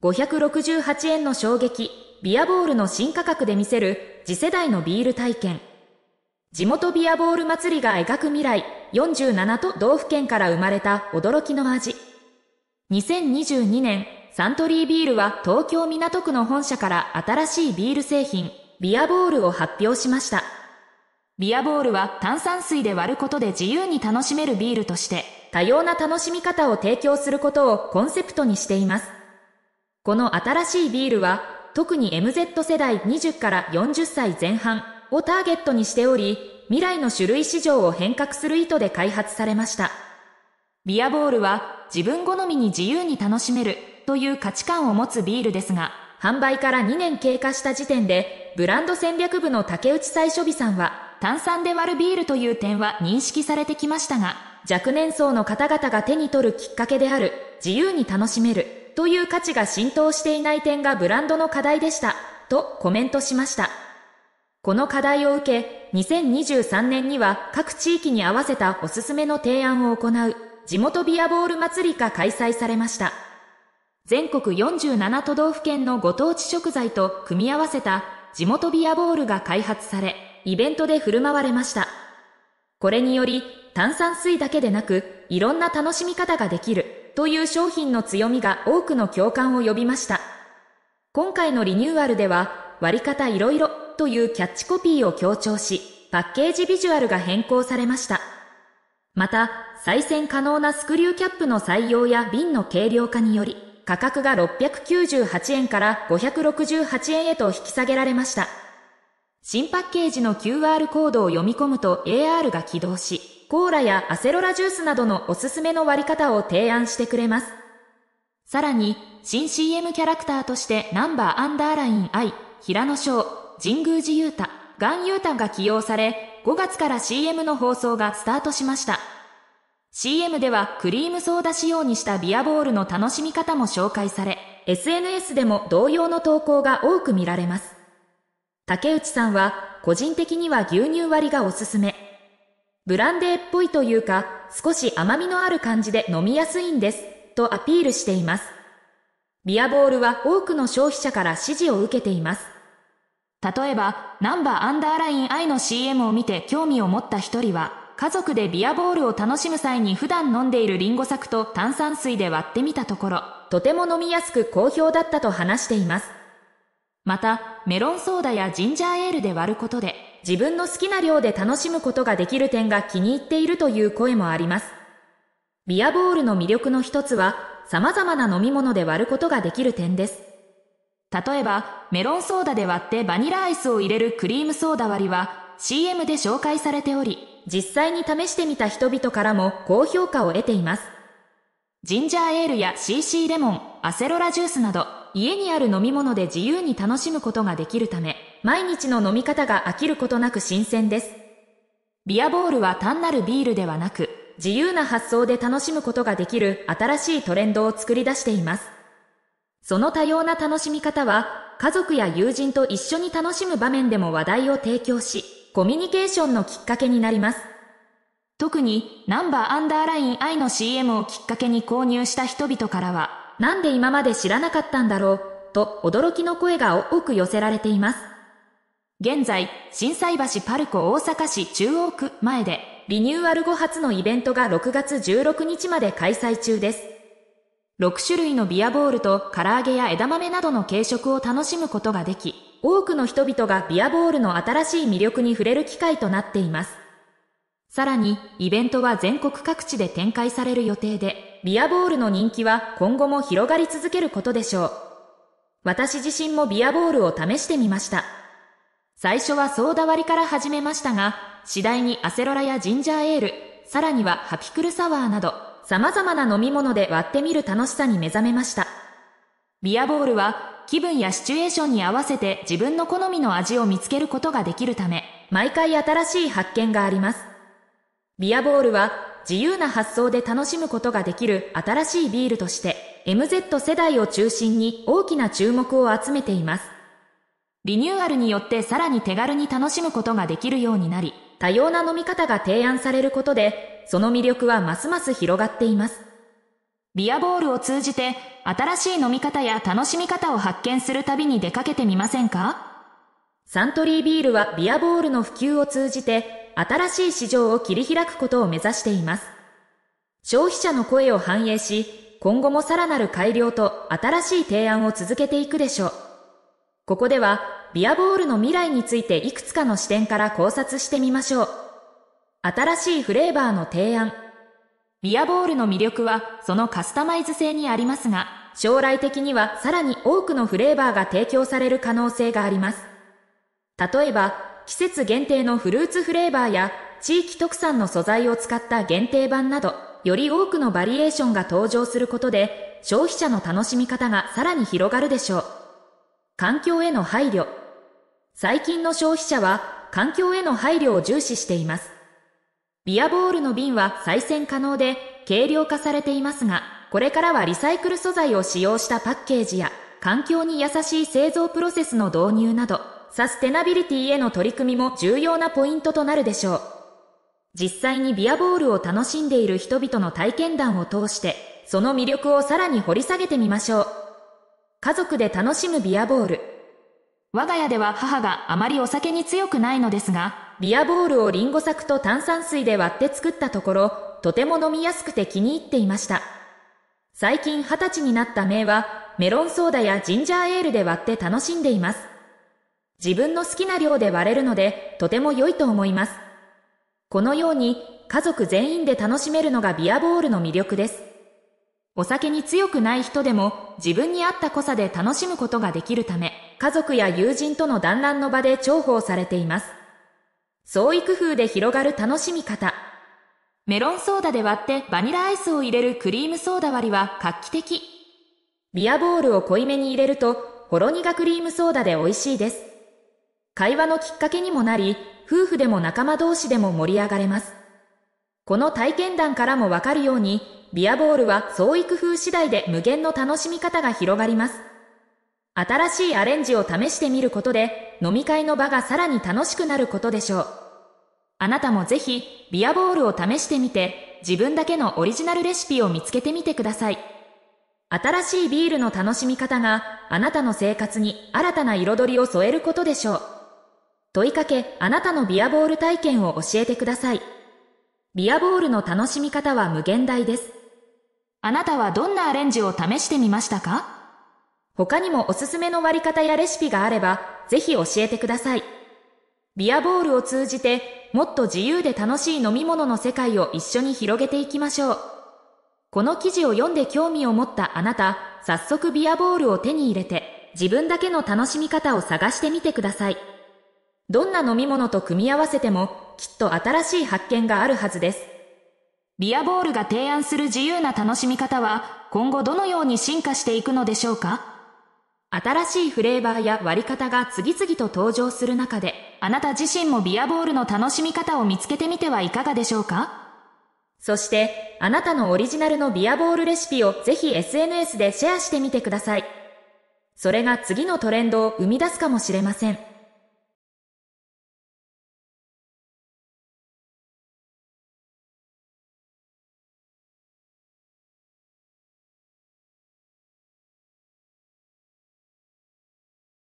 568円の衝撃、ビアボールの新価格で見せる次世代のビール体験。地元ビアボール祭りが描く未来、47都道府県から生まれた驚きの味。2022年、サントリービールは東京港区の本社から新しいビール製品、ビアボールを発表しました。ビアボールは炭酸水で割ることで自由に楽しめるビールとして、多様な楽しみ方を提供することをコンセプトにしています。この新しいビールは、特に MZ 世代20から40歳前半をターゲットにしており、未来の種類市場を変革する意図で開発されました。ビアボールは自分好みに自由に楽しめるという価値観を持つビールですが、販売から2年経過した時点で、ブランド戦略部の竹内最初日さんは、炭酸で割るビールという点は認識されてきましたが、若年層の方々が手に取るきっかけである、自由に楽しめるという価値が浸透していない点がブランドの課題でした、とコメントしました。この課題を受け、2023年には各地域に合わせたおすすめの提案を行う、地元ビアボール祭りが開催されました。全国47都道府県のご当地食材と組み合わせた地元ビアボールが開発され、イベントで振る舞われました。これにより、炭酸水だけでなく、いろんな楽しみ方ができる。という商品の強みが多くの共感を呼びました。今回のリニューアルでは、割り方いろいろというキャッチコピーを強調し、パッケージビジュアルが変更されました。また、再選可能なスクリューキャップの採用や瓶の軽量化により、価格が698円から568円へと引き下げられました。新パッケージの QR コードを読み込むと AR が起動し、コーラやアセロラジュースなどのおすすめの割り方を提案してくれます。さらに、新 CM キャラクターとしてナンバーアンダーライン I、平野翔、神宮寺勇太、岩雄太が起用され、5月から CM の放送がスタートしました。CM ではクリームソーダ仕様にしたビアボールの楽しみ方も紹介され、SNS でも同様の投稿が多く見られます。竹内さんは、個人的には牛乳割りがおすすめ。ブランデーっぽいというか、少し甘みのある感じで飲みやすいんです、とアピールしています。ビアボールは多くの消費者から支持を受けています。例えば、ナンバーアンダーライン I の CM を見て興味を持った一人は、家族でビアボールを楽しむ際に普段飲んでいるリンゴ作と炭酸水で割ってみたところ、とても飲みやすく好評だったと話しています。また、メロンソーダやジンジャーエールで割ることで、自分の好きな量で楽しむことができる点が気に入っているという声もあります。ビアボールの魅力の一つは、様々な飲み物で割ることができる点です。例えば、メロンソーダで割ってバニラアイスを入れるクリームソーダ割りは CM で紹介されており、実際に試してみた人々からも高評価を得ています。ジンジャーエールや CC レモン、アセロラジュースなど、家にある飲み物で自由に楽しむことができるため、毎日の飲み方が飽きることなく新鮮です。ビアボールは単なるビールではなく、自由な発想で楽しむことができる新しいトレンドを作り出しています。その多様な楽しみ方は、家族や友人と一緒に楽しむ場面でも話題を提供し、コミュニケーションのきっかけになります。特に、ナンバーアンダーライン I の CM をきっかけに購入した人々からは、なんで今まで知らなかったんだろう、と驚きの声が多く寄せられています。現在、震災橋パルコ大阪市中央区前で、リニューアル後初のイベントが6月16日まで開催中です。6種類のビアボールと唐揚げや枝豆などの軽食を楽しむことができ、多くの人々がビアボールの新しい魅力に触れる機会となっています。さらに、イベントは全国各地で展開される予定で、ビアボールの人気は今後も広がり続けることでしょう。私自身もビアボールを試してみました。最初はソーダ割りから始めましたが、次第にアセロラやジンジャーエール、さらにはハピクルサワーなど、様々な飲み物で割ってみる楽しさに目覚めました。ビアボールは気分やシチュエーションに合わせて自分の好みの味を見つけることができるため、毎回新しい発見があります。ビアボールは自由な発想で楽しむことができる新しいビールとして、MZ 世代を中心に大きな注目を集めています。リニューアルによってさらに手軽に楽しむことができるようになり、多様な飲み方が提案されることで、その魅力はますます広がっています。ビアボールを通じて、新しい飲み方や楽しみ方を発見する旅に出かけてみませんかサントリービールはビアボールの普及を通じて、新しい市場を切り開くことを目指しています。消費者の声を反映し、今後もさらなる改良と新しい提案を続けていくでしょう。ここでは、ビアボールの未来についていくつかの視点から考察してみましょう。新しいフレーバーの提案。ビアボールの魅力はそのカスタマイズ性にありますが、将来的にはさらに多くのフレーバーが提供される可能性があります。例えば、季節限定のフルーツフレーバーや地域特産の素材を使った限定版など、より多くのバリエーションが登場することで、消費者の楽しみ方がさらに広がるでしょう。環境への配慮。最近の消費者は環境への配慮を重視しています。ビアボールの瓶は再選可能で軽量化されていますが、これからはリサイクル素材を使用したパッケージや環境に優しい製造プロセスの導入など、サステナビリティへの取り組みも重要なポイントとなるでしょう。実際にビアボールを楽しんでいる人々の体験談を通して、その魅力をさらに掘り下げてみましょう。家族で楽しむビアボール。我が家では母があまりお酒に強くないのですが、ビアボールをリンゴ酢と炭酸水で割って作ったところ、とても飲みやすくて気に入っていました。最近二十歳になった名は、メロンソーダやジンジャーエールで割って楽しんでいます。自分の好きな量で割れるので、とても良いと思います。このように、家族全員で楽しめるのがビアボールの魅力です。お酒に強くない人でも、自分に合った濃さで楽しむことができるため、家族や友人との団らんの場で重宝されています。創意工夫で広がる楽しみ方。メロンソーダで割ってバニラアイスを入れるクリームソーダ割りは画期的。ビアボールを濃いめに入れると、ほろ苦クリームソーダで美味しいです。会話のきっかけにもなり、夫婦でも仲間同士でも盛り上がれます。この体験談からもわかるように、ビアボールは創意工夫次第で無限の楽しみ方が広がります。新しいアレンジを試してみることで、飲み会の場がさらに楽しくなることでしょう。あなたもぜひ、ビアボールを試してみて、自分だけのオリジナルレシピを見つけてみてください。新しいビールの楽しみ方が、あなたの生活に新たな彩りを添えることでしょう。問いかけ、あなたのビアボール体験を教えてください。ビアボールの楽しみ方は無限大です。あなたはどんなアレンジを試してみましたか他にもおすすめの割り方やレシピがあれば、ぜひ教えてください。ビアボールを通じて、もっと自由で楽しい飲み物の世界を一緒に広げていきましょう。この記事を読んで興味を持ったあなた、早速ビアボールを手に入れて、自分だけの楽しみ方を探してみてください。どんな飲み物と組み合わせても、きっと新しい発見があるはずです。ビアボールが提案する自由な楽しみ方は、今後どのように進化していくのでしょうか新しいフレーバーや割り方が次々と登場する中で、あなた自身もビアボールの楽しみ方を見つけてみてはいかがでしょうかそして、あなたのオリジナルのビアボールレシピをぜひ SNS でシェアしてみてください。それが次のトレンドを生み出すかもしれません。